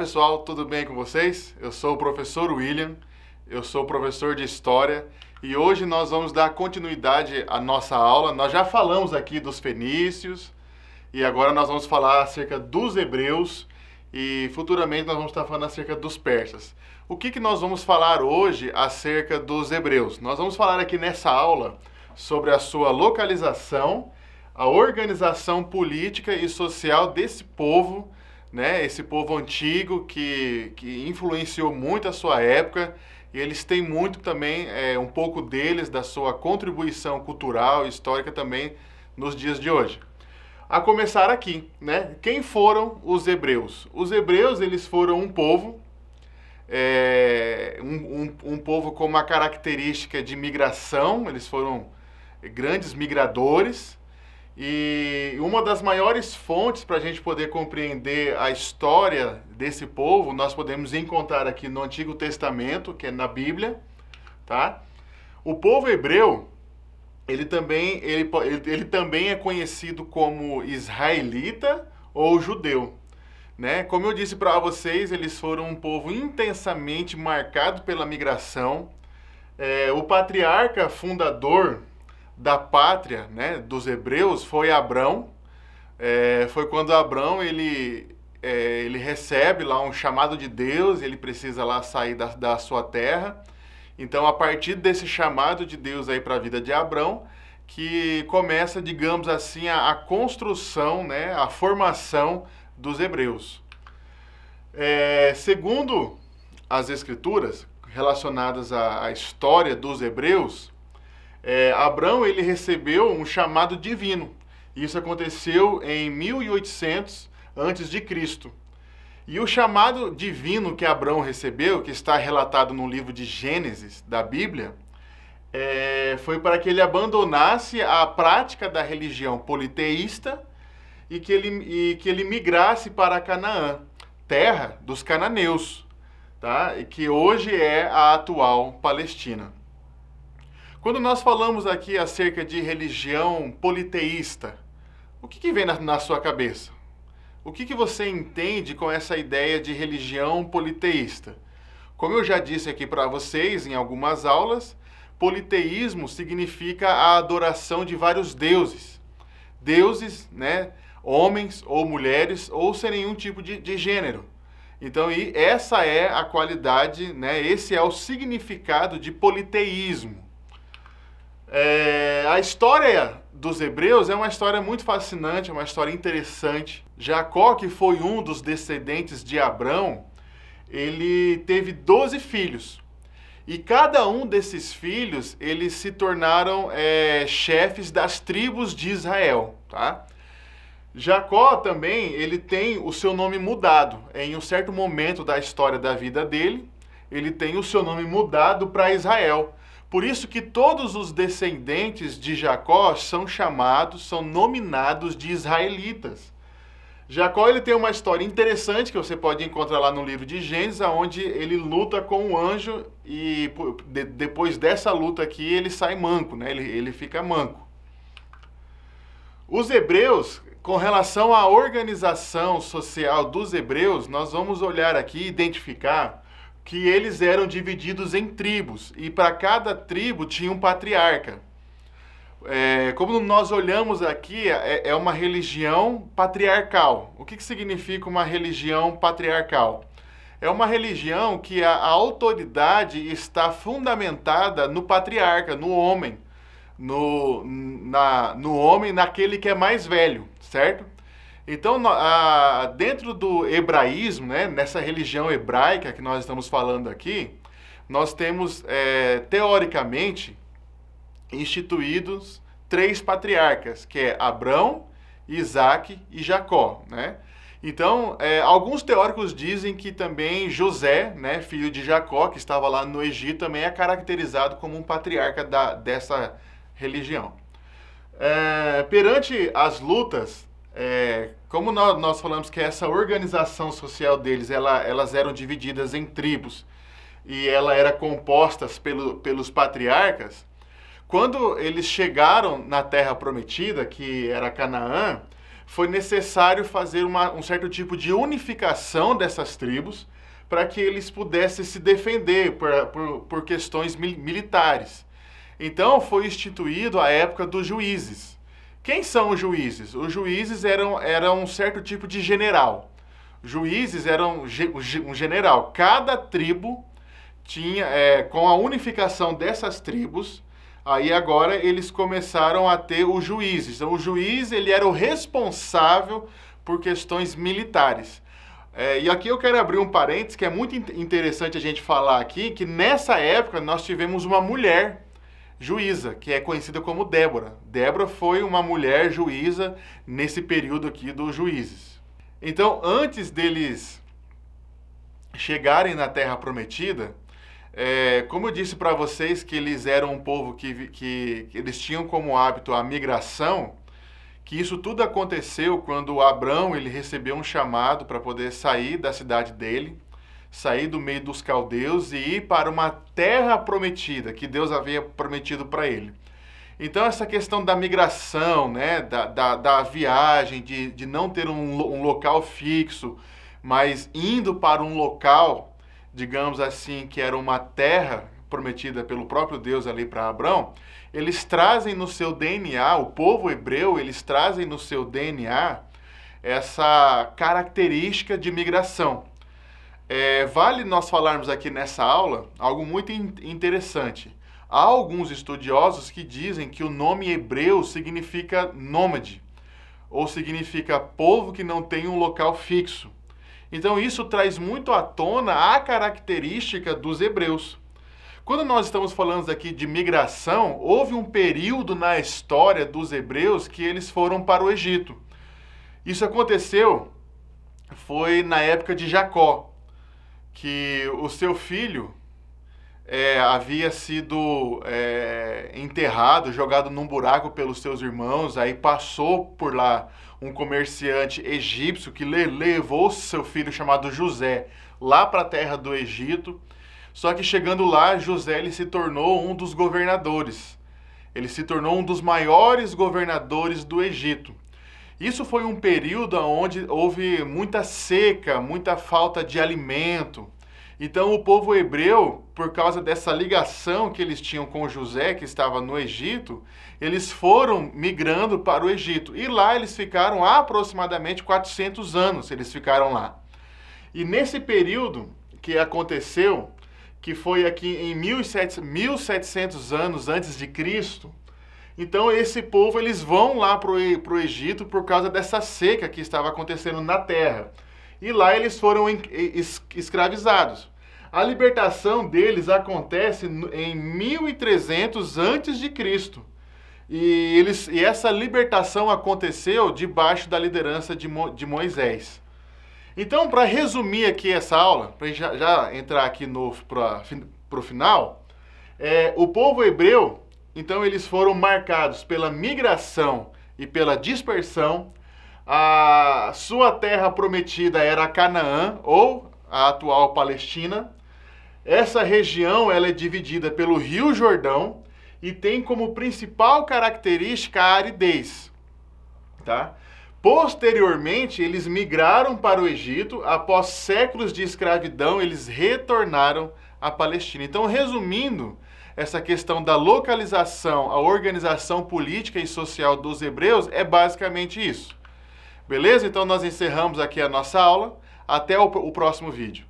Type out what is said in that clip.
pessoal, tudo bem com vocês? Eu sou o professor William, eu sou professor de História e hoje nós vamos dar continuidade à nossa aula. Nós já falamos aqui dos fenícios e agora nós vamos falar acerca dos hebreus e futuramente nós vamos estar falando acerca dos persas. O que, que nós vamos falar hoje acerca dos hebreus? Nós vamos falar aqui nessa aula sobre a sua localização, a organização política e social desse povo né? Esse povo antigo que, que influenciou muito a sua época e eles têm muito também, é, um pouco deles, da sua contribuição cultural e histórica também nos dias de hoje. A começar aqui, né? Quem foram os hebreus? Os hebreus, eles foram um povo, é, um, um, um povo com uma característica de migração, eles foram grandes migradores, e uma das maiores fontes para a gente poder compreender a história desse povo, nós podemos encontrar aqui no Antigo Testamento, que é na Bíblia, tá? O povo hebreu, ele também, ele, ele também é conhecido como israelita ou judeu, né? Como eu disse para vocês, eles foram um povo intensamente marcado pela migração. É, o patriarca fundador da pátria, né, dos hebreus, foi Abrão. É, foi quando Abrão ele é, ele recebe lá um chamado de Deus, ele precisa lá sair da, da sua terra. Então, a partir desse chamado de Deus aí para a vida de Abrão, que começa, digamos assim, a, a construção, né, a formação dos hebreus. É, segundo as escrituras relacionadas à, à história dos hebreus, é, Abraão ele recebeu um chamado divino. Isso aconteceu em 1800 antes de Cristo. E o chamado divino que Abraão recebeu, que está relatado no livro de Gênesis da Bíblia, é, foi para que ele abandonasse a prática da religião politeísta e que ele, e que ele migrasse para Canaã, terra dos cananeus, tá? e que hoje é a atual Palestina. Quando nós falamos aqui acerca de religião politeísta, o que, que vem na, na, sua cabeça? O que, que você entende com essa ideia de religião politeísta? Como eu já disse aqui para vocês em algumas aulas, politeísmo significa a adoração de vários deuses. Deuses, né? Homens ou mulheres ou sem nenhum tipo de, de gênero. Então, e essa é a qualidade, né? Esse é o significado de politeísmo. É, a história dos hebreus é uma história muito fascinante, é uma história interessante. Jacó, que foi um dos descendentes de Abrão, ele teve 12 filhos. E cada um desses filhos, eles se tornaram é, chefes das tribos de Israel, tá? Jacó também, ele tem o seu nome mudado. Em um certo momento da história da vida dele, ele tem o seu nome mudado para Israel. Por isso que todos os descendentes de Jacó são chamados, são nominados de israelitas. Jacó ele tem uma história interessante que você pode encontrar lá no livro de Gênesis, onde ele luta com um anjo e de, depois dessa luta aqui ele sai manco, né? ele, ele fica manco. Os hebreus, com relação à organização social dos hebreus, nós vamos olhar aqui e identificar que eles eram divididos em tribos e para cada tribo tinha um patriarca. É, como nós olhamos aqui, é, é, é, uma religião patriarcal. O que, que significa uma religião patriarcal? É uma religião que a, a autoridade está fundamentada no patriarca, no homem. No, na, no homem, naquele que é mais velho, certo? Então, a, dentro do hebraísmo, né, nessa religião hebraica que nós estamos falando aqui, nós temos, é, teoricamente, instituídos três patriarcas, que é Abraão Isaac e Jacó, né? Então, é, alguns teóricos dizem que também José, né, filho de Jacó, que estava lá no Egito, também é caracterizado como um patriarca da, dessa religião. É, perante as lutas é, como nós, nós falamos que essa organização social deles, ela, elas eram divididas em tribos e ela era compostas pelo, pelos patriarcas, quando eles chegaram na Terra Prometida, que era Canaã, foi necessário fazer uma, um certo tipo de unificação dessas tribos para que eles pudessem se defender por, por, por questões militares. Então foi instituído a época dos juízes. Quem são os juízes? Os juízes eram, eram um certo tipo de general. Juízes eram um general. Cada tribo tinha, é, com a unificação dessas tribos, aí agora eles começaram a ter os juízes. Então, o juiz ele era o responsável por questões militares. É, e aqui eu quero abrir um parênteses que é muito interessante a gente falar aqui, que nessa época nós tivemos uma mulher juíza, que é conhecida como Débora. Débora foi uma mulher juíza nesse período aqui dos juízes. Então, antes deles chegarem na Terra Prometida, é, como eu disse para vocês que eles eram um povo que, que, que eles tinham como hábito a migração, que isso tudo aconteceu quando Abraão ele recebeu um chamado para poder sair da cidade dele sair do meio dos caldeus e ir para uma terra prometida que Deus havia prometido para ele. Então, essa questão da migração, né, da, da, da viagem, de, de não ter um, um local fixo, mas indo para um local, digamos assim, que era uma terra prometida pelo próprio Deus ali para Abraão, eles trazem no seu DNA, o povo hebreu, eles trazem no seu DNA essa característica de migração. É, vale nós falarmos aqui nessa aula algo muito in interessante. Há alguns estudiosos que dizem que o nome hebreu significa nômade, ou significa povo que não tem um local fixo. Então isso traz muito à tona a característica dos hebreus. Quando nós estamos falando aqui de migração, houve um período na história dos hebreus que eles foram para o Egito. Isso aconteceu foi na época de Jacó, que o seu filho é, havia sido é, enterrado, jogado num buraco pelos seus irmãos, aí passou por lá um comerciante egípcio que levou seu filho chamado José lá para a terra do Egito. Só que chegando lá, José ele se tornou um dos governadores. Ele se tornou um dos maiores governadores do Egito. Isso foi um período onde houve muita seca, muita falta de alimento. Então, o povo hebreu, por causa dessa ligação que eles tinham com José, que estava no Egito, eles foram migrando para o Egito. E lá eles ficaram aproximadamente 400 anos, eles ficaram lá. E nesse período que aconteceu, que foi aqui em 1700, 1700 anos antes de Cristo, então esse povo eles vão lá para o Egito por causa dessa seca que estava acontecendo na terra. E lá eles foram escravizados. A libertação deles acontece em 1300 antes de Cristo. E, eles, e essa libertação aconteceu debaixo da liderança de, Mo, de Moisés. Então, para resumir aqui essa aula, para já, já entrar aqui para o final, é, o povo hebreu então eles foram marcados pela migração e pela dispersão. A sua terra prometida era Canaã ou a atual Palestina. Essa região ela é dividida pelo Rio Jordão e tem como principal característica a aridez, tá? Posteriormente, eles migraram para o Egito. Após séculos de escravidão, eles retornaram à Palestina. Então, resumindo, essa questão da localização, a organização política e social dos hebreus é basicamente isso. Beleza? Então nós encerramos aqui a nossa aula. Até o, o próximo vídeo.